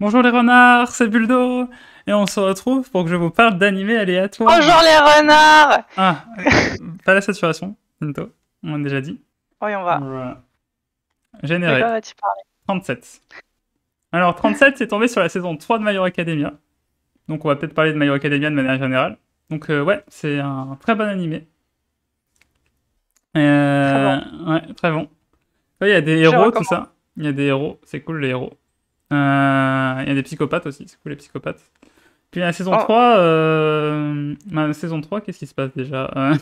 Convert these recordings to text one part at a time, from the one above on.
Bonjour les renards, c'est Buldo et on se retrouve pour que je vous parle d'animé aléatoire. Bonjour les renards Ah, pas la saturation, bientôt, on l'a déjà dit. Oui, on va. Général. 37. Alors, 37, c'est tombé sur la saison 3 de My Hero Academia. Donc, on va peut-être parler de My Hero Academia de manière générale. Donc, euh, ouais, c'est un très bon animé. Euh, très bon. Ouais, très bon. Il y a des héros, tout ça. Il y a des héros, c'est cool les héros. Euh, il y a des psychopathes aussi, c'est cool les psychopathes. Puis la saison 3, la euh, saison 3, qu'est-ce qui se passe déjà euh...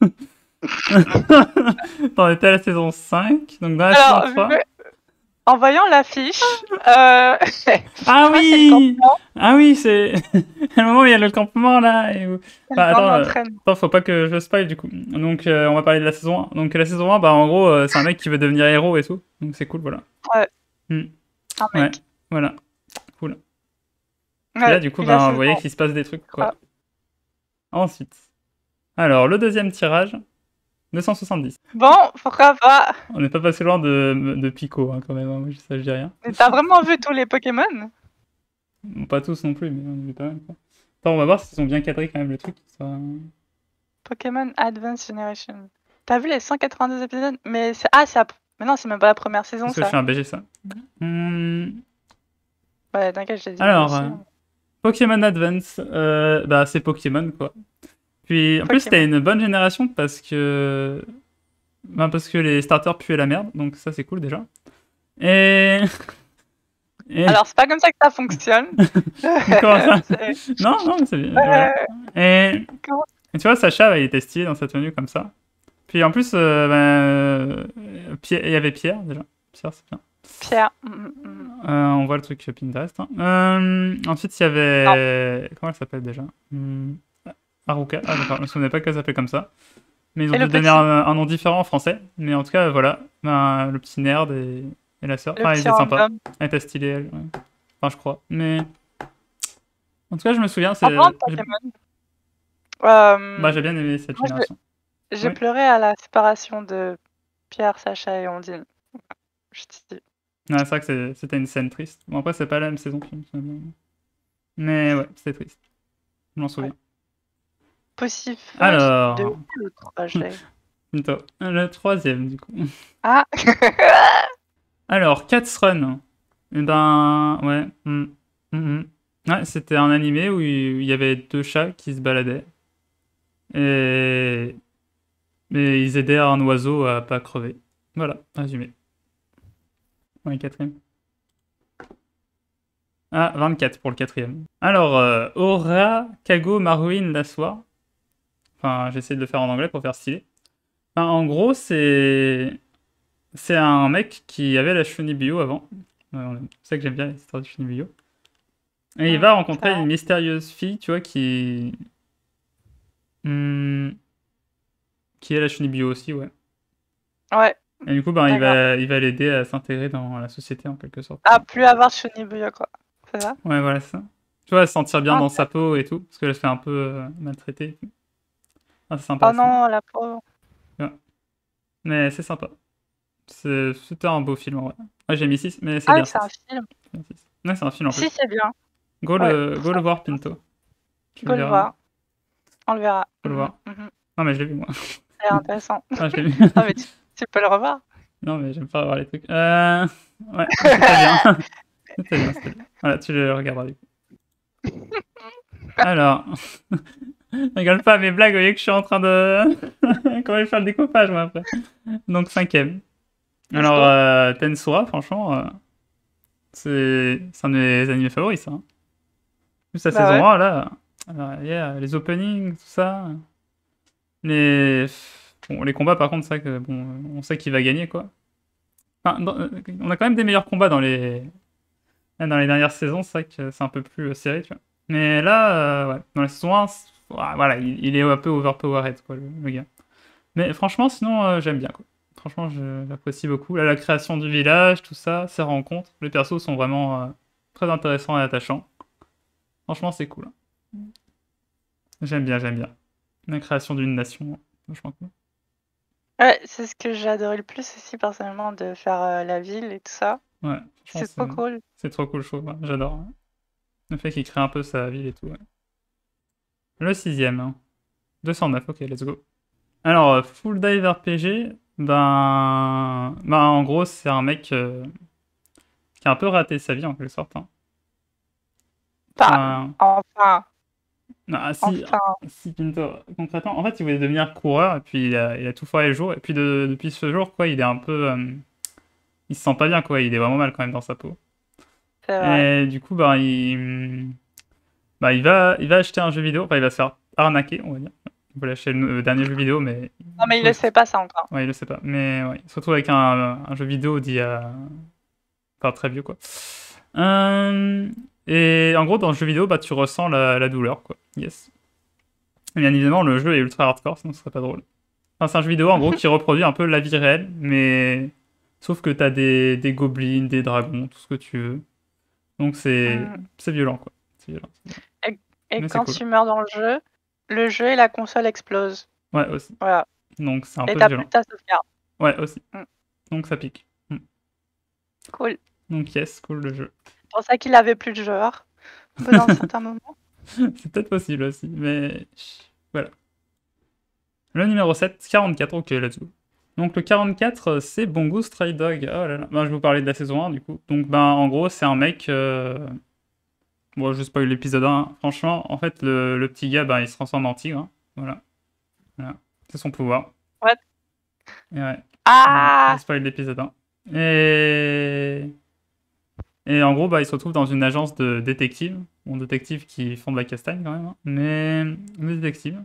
était à la saison 5, donc dans la saison 3. En voyant l'affiche. Euh... ah, oui ah oui C'est le moment où il y a le campement là. Et bah, euh, attends, faut pas que je spoil du coup. Donc on va parler de la saison 1. Donc la saison 1, bah, en gros, c'est un mec qui veut devenir héros et tout. Donc c'est cool, voilà. Ouais. Hmm. Un mec. Ouais. Voilà. Cool. là, du coup, ben, vous voyez qu'il se passe des trucs. Quoi. Ah. Ensuite. Alors, le deuxième tirage, 270. Bon, pourquoi pas On n'est pas passé loin de, de Pico, hein, quand même. Hein. Moi, Ça, je dis rien. Mais t'as vraiment vu tous les Pokémon Pas tous non plus, mais on a vu pas mal. Quoi. Attends, on va voir s'ils ont bien cadré quand même le truc. Pokémon Advanced Generation. T'as vu les 192 épisodes Mais c'est ah, c'est mais non, c'est même pas la première saison. Parce que je un BG ça. Mm. Hmm. Ouais, t'inquiète, je te dis. Alors, Pokémon Advance, euh, bah, c'est Pokémon, quoi. Puis, en plus, t'as une bonne génération parce que. Bah, parce que les starters puaient la merde, donc ça, c'est cool déjà. Et. Alors, c'est pas comme ça que ça fonctionne. Comment ça Non, non, mais c'est bien. Et... tu vois, Sacha, il était stylé dans sa tenue comme ça. Puis en plus, euh, bah, euh, il y avait Pierre déjà. Pierre, c'est bien. Pierre. Euh, on voit le truc Pinterest. Hein. Euh, ensuite, il y avait. Comment elle s'appelle déjà hmm. Aruka. Ah, je ne me souviens pas qu'elle s'appelait comme ça. Mais ils ont donné un, nom différent en français. Mais en tout cas, voilà. Ben, le petit nerd et, la sœur. Ah, ils était sympa. Elle était stylée, elle. Enfin, je crois. Mais. En tout cas, je me souviens. c'est... Euh, bah, j'ai bien aimé cette génération. J'ai pleuré à la séparation de Pierre, Sacha et Ondine. Je te dis c'est vrai que c'était une scène triste. Bon, après, c'est pas la même saison Mais ouais, c'était triste. Je m'en souviens. Possible. Alors. Ah, le troisième, du coup. Ah Alors, Cats Run. et eh ben, ouais. Mm, mm, mm. ouais c'était un animé où il y avait deux chats qui se baladaient. Et. Mais ils aidaient un oiseau à pas crever. Voilà, résumé pour le quatrième. Ah, 24 pour le quatrième. Alors, euh, Aura, Kago, la soir. Enfin, j'essaie de le faire en anglais pour faire stylé. Enfin, en gros, c'est... C'est un mec qui avait la bio avant. C'est ça que j'aime bien, l'histoire de bio. Et il va rencontrer une mystérieuse fille, tu vois, qui... Hmm, qui est la bio aussi, ouais. Ouais. Et du coup, ben, il, va, il va l'aider à s'intégrer dans la société en quelque sorte. À plus avoir Shonibuya, quoi. C'est ça Ouais, voilà, ça. Tu vois, se sentir bien ah, dans sa peau et tout, parce que elle se fait un peu euh, maltraiter. Ah, c'est sympa. Oh non, la peau. Ouais. Mais c'est sympa. C'était un beau film en vrai. Ah, j'ai mis 6, mais c'est ah bien. Ah, c'est un film. Ouais, c'est un film en plus. Si, c'est bien. Go, le, voir, Pinto. go le voir. On le verra. Go le voir. Mhm. Non, mais je l'ai vu, moi. C'est intéressant. ah, je l'ai vu. Ah, mais tu peux le revoir Non, mais j'aime pas voir les trucs. Euh... Ouais, c'est bien. c'est bien, Voilà, tu le regarderas du coup. Alors, rigole pas mes blagues, vous voyez que je suis en train de. Comment je vais faire le découpage, moi, après Donc, cinquième. Alors, euh, franchement, euh, c'est un de mes animés favoris, ça. Plus sa bah saison 1, là. Alors, les openings, tout ça. Les les combats, par contre, ça que bon, euh, on sait qui va gagner, quoi. Enfin, euh, on a quand même des meilleurs combats dans les dans les dernières saisons, c'est vrai que c'est un peu plus euh, serré, tu vois. Mais là, ouais, dans la saison voilà, il, est un peu overpowered, quoi, le, gars. Mais franchement, sinon, j'aime bien, quoi. Franchement, j'apprécie beaucoup. la création du village, tout ça, ces rencontres, les persos sont vraiment très intéressants et attachants. Franchement, c'est cool. Hein. J'aime bien, j'aime bien. La création d'une nation, franchement. Cool. Ouais, c'est ce que j'adorais le plus aussi personnellement de faire euh, la ville et tout ça. Ouais, c'est trop cool. C'est trop cool, je trouve. J'adore. Le fait qu'il crée un peu sa ville et tout. Le sixième. 209, hein. ok, let's go. Alors, euh, Full Dive RPG, ben, ben. en gros, c'est un mec euh, qui a un peu raté sa vie en quelque sorte. Hein. enfin, non, ah, si, Pinto, concrètement, en fait, il voulait devenir coureur, et puis il a, il a tout foiré le jour, et puis depuis ce jour, quoi, il est un peu. Euh, il se sent pas bien, quoi, il est vraiment mal quand même dans sa peau. Et du coup, bah, il, bah, il, va, il va acheter un jeu vidéo, enfin, il va se faire arnaquer, on va dire. Il voulait acheter le, dernier jeu vidéo, mais. Non, mais il, ne le sait pas, ça encore. Ouais, il le sait pas. Mais ouais, il se retrouve avec un, jeu vidéo d'il y a. Enfin, très vieux, quoi. Euh, et en gros, dans le jeu vidéo, bah, tu ressens la, douleur, quoi. Yes. bien évidemment, le jeu est ultra hardcore, sinon ce serait pas drôle. Enfin, c'est un jeu vidéo, en gros, qui reproduit un peu la vie réelle, mais... Sauf que t'as des, des gobelins, des dragons, tout ce que tu veux. Donc c'est hmm. c'est violent, quoi. violent. Et, quand tu meurs dans le jeu, le jeu et la console explosent. Ouais, aussi. Voilà. Donc c'est un peu violent. plus Ouais, aussi. Hmm. Donc ça pique. Hmm. Cool. Donc yes, cool le jeu pour ça qu'il avait plus de joueurs pendant un certain moment. C'est peut-être possible aussi, mais voilà. Le numéro 7, 44, ok, let's go. Donc le 44, euh, c'est Bongo Stray Dog. Oh ben, je vais vous parler de la saison 1 du coup. Donc ben, en gros, c'est un mec... Euh, bon, je spoil l'épisode 1. Hein. Franchement, en fait, le, petit gars, ben, il se transforme en tigre. Hein. Voilà. C'est son pouvoir. What ouais. Ah Je spoil l'épisode 1. Et... Et en gros, bah, il se retrouve dans une agence de détectives. Bon, détectives qui font de la castagne quand même, hein. mais des détectives.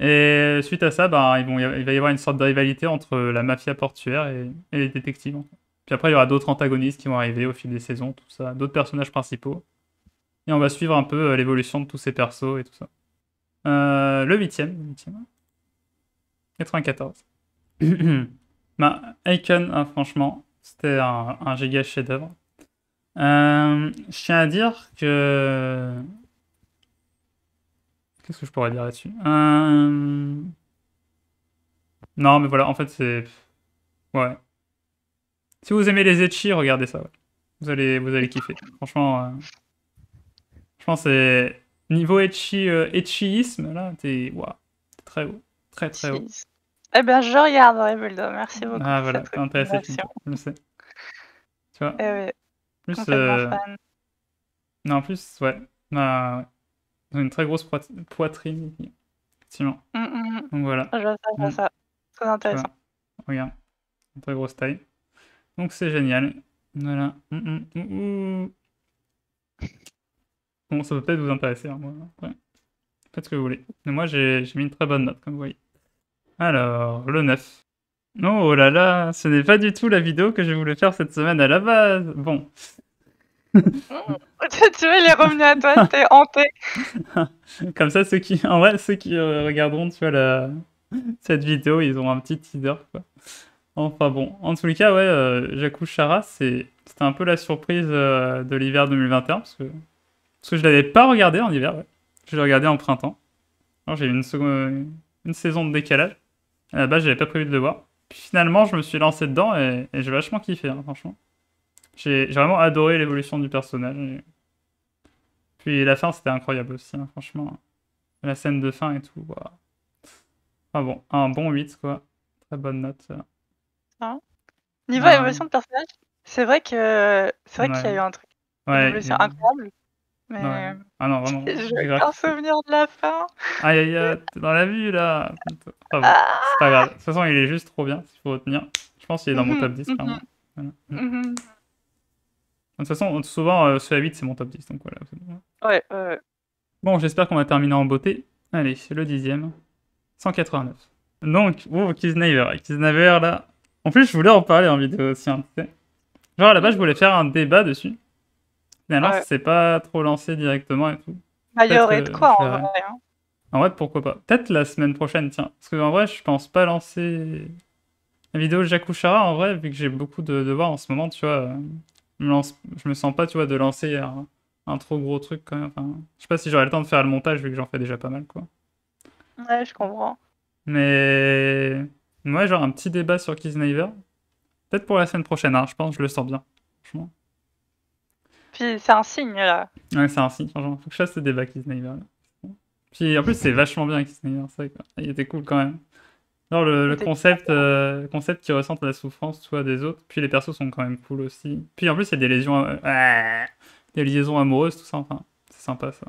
Et suite à ça, bah, il va y avoir une sorte de rivalité entre la mafia portuaire et, les détectives. Puis après, il y aura d'autres antagonistes qui vont arriver au fil des saisons, tout ça, d'autres personnages principaux. Et on va suivre un peu euh, l'évolution de tous ces persos et tout ça. Euh, le huitième, 94. bah, hein, franchement, c'était un, un giga chef-d'œuvre. Euh, je tiens à dire que... Qu'est-ce que je pourrais dire là-dessus euh... Non, mais voilà, en fait, c'est... Ouais. Si vous aimez les etchi, regardez ça. Ouais. Vous, allez, vous allez kiffer. Franchement, je euh, pense c'est... Niveau etchi, etchiisme, euh, là, t'es... T'es Très haut. Très, très haut. Eh bien, je regarde Buldo. Merci ah, beaucoup. Ah, voilà, intéressé. Je le sais. Tu vois eh oui. Plus, euh, Non, en plus, ouais. Bah, Ils ont Une très grosse poitrine. Effectivement. Hum, hum, hum. Donc voilà. Ah, je vois ça, je vois ça. Très intéressant. Regarde. Une très grosse taille. Donc c'est génial. Voilà. Bon, ça peut peut-être vous intéresser, hein, moi. Faites ce que vous voulez. Mais moi, j'ai mis une très bonne note, comme vous voyez. Alors, le 9. Oh là là, ce n'est pas du tout la vidéo que je voulais faire cette semaine à la base. Bon. tu il les revenu à toi, t'es hanté. Comme ça, ceux qui, en vrai, ceux qui euh, regarderont, tu vois, la... cette vidéo, ils ont un petit teaser, quoi. Enfin bon, en tous les cas, ouais, euh, charra Chara, c'était un peu la surprise euh, de l'hiver 2021, parce que, parce que je l'avais pas regardé en hiver, Je l'ai regardé en printemps. j'ai eu une, une saison de décalage. À la base, je n'avais pas prévu de le voir. Puis finalement, je me suis lancé dedans et, j'ai vachement kiffé, hein, franchement. J'ai vraiment adoré l'évolution du personnage. Puis la fin, c'était incroyable aussi, hein, franchement. La scène de fin et tout. Enfin ah bon, un bon 8, quoi. Très bonne note. Ah. Niveau euh, évolution de personnage, c'est vrai que c'est vrai qu'il y a eu un truc. Ouais, incroyable. Mais... Ah non, vraiment. J'ai un souvenir de la fin. Aïe aïe aïe, t'es dans la vue là. Ah c'est pas grave. De toute façon, il est juste trop bien, il faut retenir. Je pense qu'il est dans mon mhm, top 10, mm mhm. De toute façon, souvent, ce euh, celui à 8, c'est mon top 10, donc voilà. Ouais, ouais. Bon, j'espère qu'on va terminer en beauté. Allez, c'est le dixième. 189. Donc, oh, Kisnaver. Kisnaver, là... En plus, je voulais en parler en vidéo aussi, hein, Genre, là-bas, je voulais faire un débat dessus. Mais alors, c'est pas trop lancé directement et tout. Bah, il y aurait de quoi, en vrai, hein. En vrai, pourquoi pas. Peut-être la semaine prochaine, tiens. Parce que en vrai, je pense pas lancer la vidéo Jakushara, en vrai, vu que j'ai beaucoup de devoirs en ce moment, tu vois. Je me, sens pas, tu vois, de lancer un, trop gros truc quand même. je sais pas si j'aurai le temps de faire le montage, vu que j'en fais déjà pas mal, quoi. Ouais, je comprends. Mais. Moi, genre un petit débat sur Kisnaiver. Peut-être pour la semaine prochaine, hein. je pense, je le sens bien. Franchement. Puis c'est un signe, là. Ouais, c'est un signe, franchement. Faut que je fasse ce débat puis en plus, c'est vachement bien qui Me ça Quoi. Il était cool quand même. Non, le, concept, euh, concept qui ressent la souffrance soit des autres. Puis les persos sont quand même cool aussi. Puis en plus, il y a des lésions, euh, ah, des liaisons amoureuses, tout ça. Enfin, c'est sympa ça.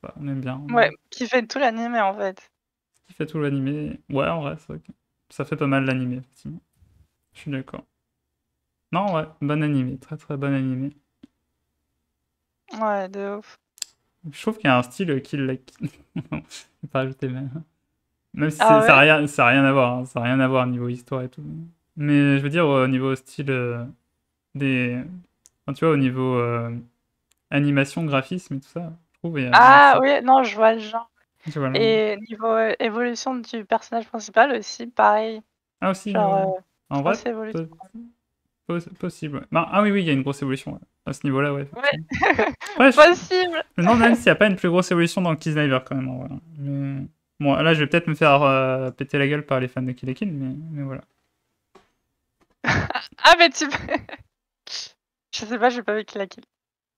Bah, on aime bien. ouais, qui fait tout l'anime en fait. Qui fait tout l'animé. Ouais, en vrai, ça fait pas mal l'animé, effectivement. Je suis d'accord. Non, ouais, bon animé, très très bon animé. Ouais, de ouf. Je trouve qu'il y a un style qui l'a. pas ajouter même. Même si ah ça n'a rien, rien à voir, hein. ça rien à voir niveau histoire et tout. Mais je veux dire, au niveau style euh, des. tu vois, au niveau euh, animation, graphisme et tout ça, je trouve. ah oui, non, je vois le genre. et niveau euh, évolution du personnage principal aussi, pareil. Ah aussi, genre, en vrai. Possible. Ah oui, oui, il y a une grosse évolution à ce niveau-là, ouais. possible. non même s'il n'y a pas une plus grosse évolution dans le Sniper quand même. Bon, là, je vais peut-être me faire euh, péter la gueule par les fans de Kill mais, voilà. ah, mais tu. je sais pas, j'ai pas vu Kill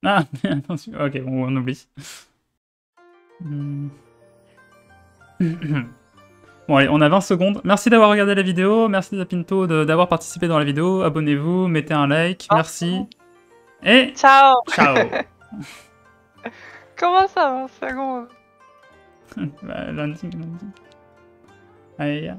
Ah, mais attention. Ok, on oublie. Hmm. Bon allez, on a 20 secondes. Merci d'avoir regardé la vidéo, merci à Pinto d'avoir participé dans la vidéo. Abonnez-vous, mettez un like, merci. Et... Ciao Comment ça 20 secondes bah, lundi, lundi. Allez,